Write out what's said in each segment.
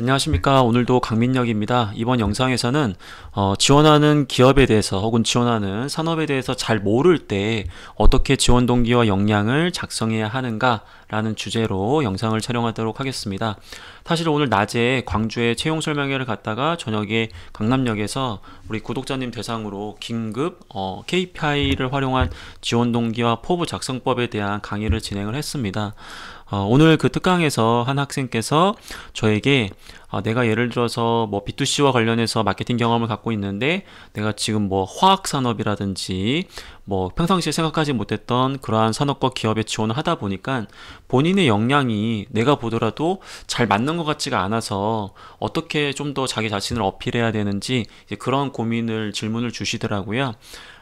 안녕하십니까 오늘도 강민혁입니다 이번 영상에서는 어, 지원하는 기업에 대해서 혹은 지원하는 산업에 대해서 잘 모를 때 어떻게 지원 동기와 역량을 작성해야 하는가 라는 주제로 영상을 촬영하도록 하겠습니다 사실 오늘 낮에 광주의 채용 설명회를 갔다가 저녁에 강남역에서 우리 구독자님 대상으로 긴급 어, KPI를 활용한 지원 동기와 포부 작성법에 대한 강의를 진행을 했습니다 어, 오늘 그 특강에서 한 학생께서 저에게 어, 내가 예를 들어서 뭐 B2C와 관련해서 마케팅 경험을 갖고 있는데 내가 지금 뭐 화학 산업이라든지 뭐 평상시에 생각하지 못했던 그러한 산업과 기업에 지원을 하다 보니까 본인의 역량이 내가 보더라도 잘 맞는 것 같지가 않아서 어떻게 좀 더 자기 자신을 어필해야 되는지 그런 고민을 질문을 주시더라고요.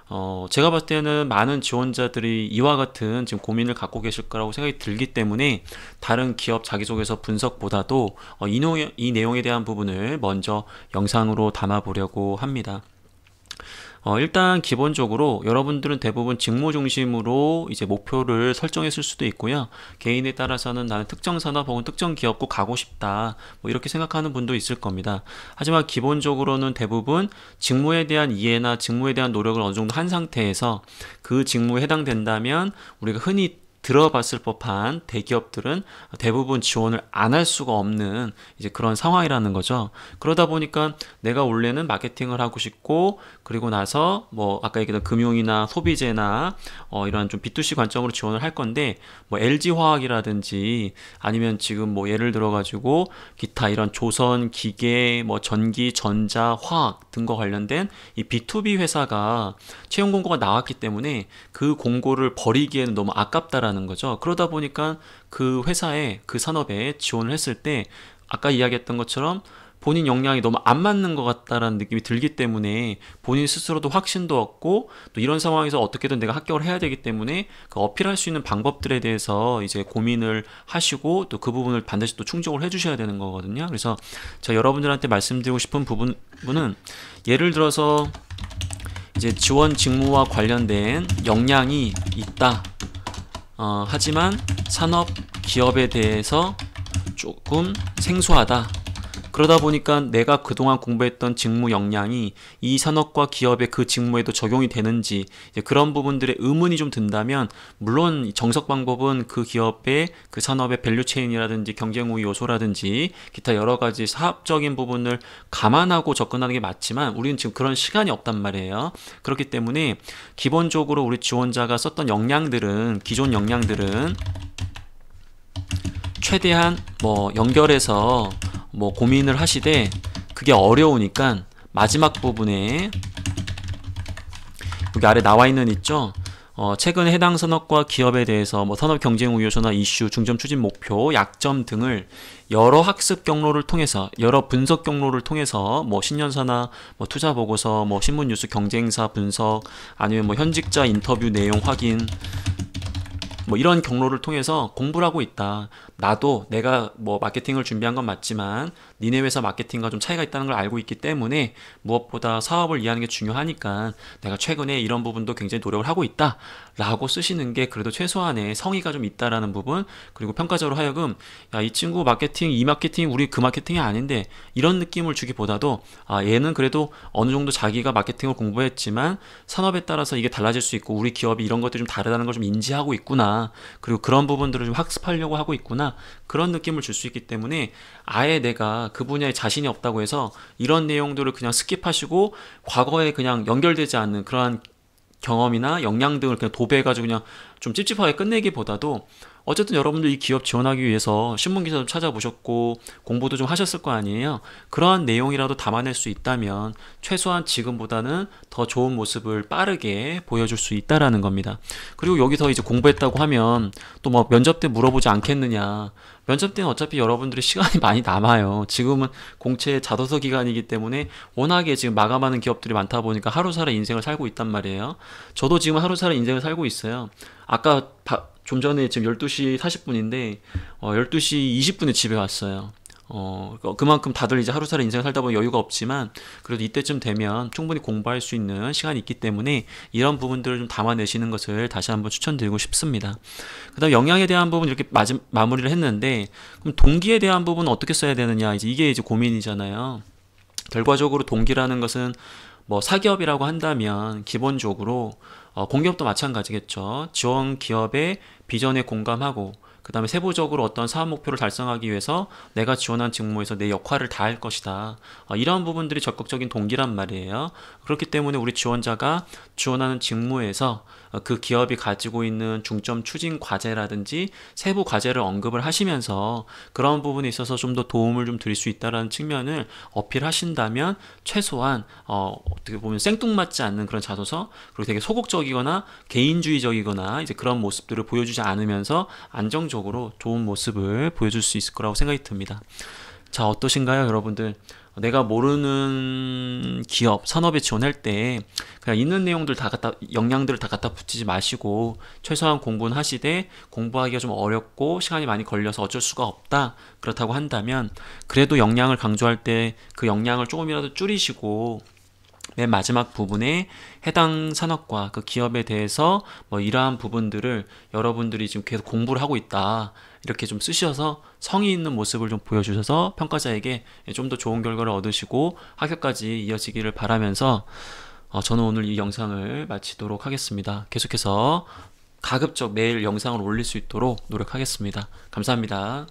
어, 제가 봤을 때는 많은 지원자들이 이와 같은 지금 고민을 갖고 계실 거라고 생각이 들기 때문에 다른 기업 자기소개서 분석보다도 어, 이, 노, 이 내용에 대한 부분을 먼저 영상으로 담아보려고 합니다. 어, 일단 기본적으로 여러분들은 대부분 직무 중심으로 이제 목표를 설정했을 수도 있고요. 개인에 따라서는 나는 특정 산업 혹은 특정 기업 꼭 가고 싶다. 뭐 이렇게 생각하는 분도 있을 겁니다. 하지만 기본적으로는 대부분 직무에 대한 이해나 직무에 대한 노력을 어느 정도 한 상태에서 그 직무에 해당된다면 우리가 흔히 들어봤을 법한 대기업들은 대부분 지원을 안 할 수가 없는 이제 그런 상황이라는 거죠. 그러다 보니까 내가 원래는 마케팅을 하고 싶고 그리고 나서 뭐 아까 얘기했던 금융이나 소비재나 어 이런 좀 B2C 관점으로 지원을 할 건데 뭐 LG 화학이라든지 아니면 지금 뭐 예를 들어 가지고 기타 이런 조선 기계 뭐 전기 전자 화학 등과 관련된 이 B2B 회사가 채용 공고가 나왔기 때문에 그 공고를 버리기에는 너무 아깝다라는 된다는 거죠. 그러다 보니까 그 회사에 그 산업에 지원을 했을 때 아까 이야기했던 것처럼 본인 역량이 너무 안 맞는 것 같다라는 느낌이 들기 때문에 본인 스스로도 확신도 없고또 이런 상황에서 어떻게든 내가 합격을 해야 되기 때문에 그 어필할 수 있는 방법들에 대해서 이제 고민을 하시고 또 그 부분을 반드시 또 충족을 해주셔야 되는 거거든요. 그래서 제가 여러분들한테 말씀드리고 싶은 부분은 예를 들어서 이제 지원 직무와 관련된 역량이 있다 어, 하지만 산업 기업에 대해서 조금 생소하다 그러다 보니까 내가 그동안 공부했던 직무 역량이 이 산업과 기업의 그 직무에도 적용이 되는지 그런 부분들의 의문이 좀 든다면 물론 정석 방법은 그 기업의 그 산업의 밸류 체인이라든지 경쟁 우위 요소라든지 기타 여러 가지 사업적인 부분을 감안하고 접근하는 게 맞지만 우리는 지금 그런 시간이 없단 말이에요. 그렇기 때문에 기본적으로 우리 지원자가 썼던 역량들은 기존 역량들은 최대한 뭐 연결해서 뭐 고민을 하시되 그게 어려우니까 마지막 부분에 여기 아래 나와 있는 있죠? 어, 최근 해당 산업과 기업에 대해서 뭐 산업 경쟁 우려서나 이슈, 중점 추진 목표, 약점 등을 여러 학습 경로를 통해서 여러 분석 경로를 통해서 뭐 신년사나 뭐 투자 보고서, 뭐 신문 뉴스 경쟁사 분석 아니면 뭐 현직자 인터뷰 내용 확인 뭐 이런 경로를 통해서 공부를 하고 있다. 나도 내가 뭐 마케팅을 준비한 건 맞지만 니네 회사 마케팅과 좀 차이가 있다는 걸 알고 있기 때문에 무엇보다 사업을 이해하는 게 중요하니까 내가 최근에 이런 부분도 굉장히 노력을 하고 있다. 라고 쓰시는 게 그래도 최소한의 성의가 좀 있다라는 부분 그리고 평가적으로 하여금 야 이 친구 마케팅 이 마케팅 우리 그 마케팅이 아닌데 이런 느낌을 주기보다도 아 얘는 그래도 어느 정도 자기가 마케팅을 공부했지만 산업에 따라서 이게 달라질 수 있고 우리 기업이 이런 것들이 좀 다르다는 걸 좀 인지하고 있구나 그리고 그런 부분들을 좀 학습하려고 하고 있구나. 그런 느낌을 줄 수 있기 때문에 아예 내가 그 분야에 자신이 없다고 해서 이런 내용들을 그냥 스킵하시고 과거에 그냥 연결되지 않는 그러한 경험이나 역량 등을 그냥 도배해가지고 그냥 좀 찝찝하게 끝내기보다도 어쨌든 여러분들 이 기업 지원하기 위해서 신문기사 도 찾아보셨고 공부도 좀 하셨을 거 아니에요 그러한 내용이라도 담아낼 수 있다면 최소한 지금보다는 더 좋은 모습을 빠르게 보여줄 수 있다라는 겁니다 그리고 여기서 이제 공부했다고 하면 또 뭐 면접 때 물어보지 않겠느냐 면접 때는 어차피 여러분들이 시간이 많이 남아요 지금은 공채 자소서 기간이기 때문에 워낙에 지금 마감하는 기업들이 많다 보니까 하루살아 인생을 살고 있단 말이에요 저도 지금 하루살아 인생을 살고 있어요 아까 바, 좀 전에 지금 12시 40분인데 어, 12시 20분에 집에 왔어요. 어, 그, 그만큼 다들 이제 하루살이 인생을 살다 보면 여유가 없지만, 그래도 이때쯤 되면 충분히 공부할 수 있는 시간이 있기 때문에 이런 부분들을 좀 담아내시는 것을 다시 한번 추천드리고 싶습니다. 그 다음 영양에 대한 부분 이렇게 마지, 마무리를 했는데, 그럼 동기에 대한 부분은 어떻게 써야 되느냐, 이제 이게 이제 고민이잖아요. 결과적으로 동기라는 것은 뭐 사기업이라고 한다면 기본적으로 어, 공기업도 마찬가지겠죠. 지원 기업의 비전에 공감하고 그 다음에 세부적으로 어떤 사업 목표를 달성하기 위해서 내가 지원한 직무에서 내 역할을 다할 것이다. 어, 이런 부분들이 적극적인 동기란 말이에요. 그렇기 때문에 우리 지원자가 지원하는 직무에서 어, 그 기업이 가지고 있는 중점 추진 과제라든지 세부 과제를 언급을 하시면서 그런 부분에 있어서 좀 더 도움을 좀 드릴 수 있다라는 측면을 어필하신다면 최소한 어, 어떻게 보면 생뚱맞지 않는 그런 자소서 그리고 되게 소극적이거나 개인주의적이거나 이제 그런 모습들을 보여주지 않으면서 안정적 전반적으로 좋은 모습을 보여줄 수 있을 거라고 생각이 듭니다. 자, 어떠신가요, 여러분들? 내가 모르는 기업, 산업에 지원할 때 그냥 있는 내용들 다 갖다 역량들을 다 갖다 붙이지 마시고 최소한 공부는 하시되 공부하기가 좀 어렵고 시간이 많이 걸려서 어쩔 수가 없다. 그렇다고 한다면 그래도 역량을 강조할 때 그 역량을 조금이라도 줄이시고 맨 마지막 부분에 해당 산업과 그 기업에 대해서 뭐 이러한 부분들을 여러분들이 지금 계속 공부를 하고 있다. 이렇게 좀 쓰셔서 성의 있는 모습을 좀 보여주셔서 평가자에게 좀 더 좋은 결과를 얻으시고 학교까지 이어지기를 바라면서 어, 저는 오늘 이 영상을 마치도록 하겠습니다. 계속해서 가급적 매일 영상을 올릴 수 있도록 노력하겠습니다. 감사합니다.